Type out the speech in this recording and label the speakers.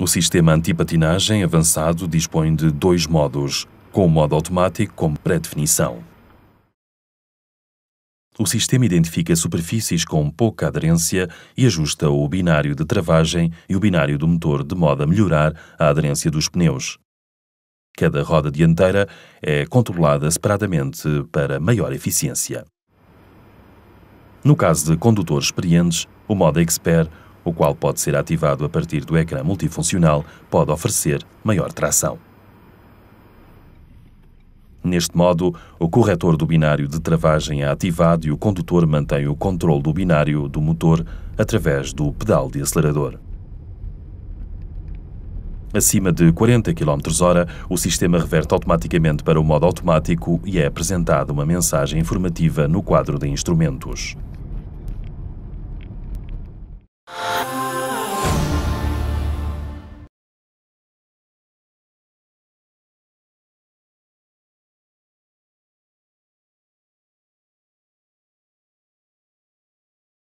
Speaker 1: O sistema antipatinagem avançado dispõe de dois modos, com o modo automático como pré-definição. O sistema identifica superfícies com pouca aderência e ajusta o binário de travagem e o binário do motor de modo a melhorar a aderência dos pneus. Cada roda dianteira é controlada separadamente para maior eficiência. No caso de condutores experientes, o modo Expert o qual pode ser ativado a partir do ecrã multifuncional, pode oferecer maior tração. Neste modo, o corretor do binário de travagem é ativado e o condutor mantém o controle do binário do motor através do pedal de acelerador. Acima de 40 km/h, o sistema reverte automaticamente para o modo automático e é apresentada uma mensagem informativa no quadro de instrumentos.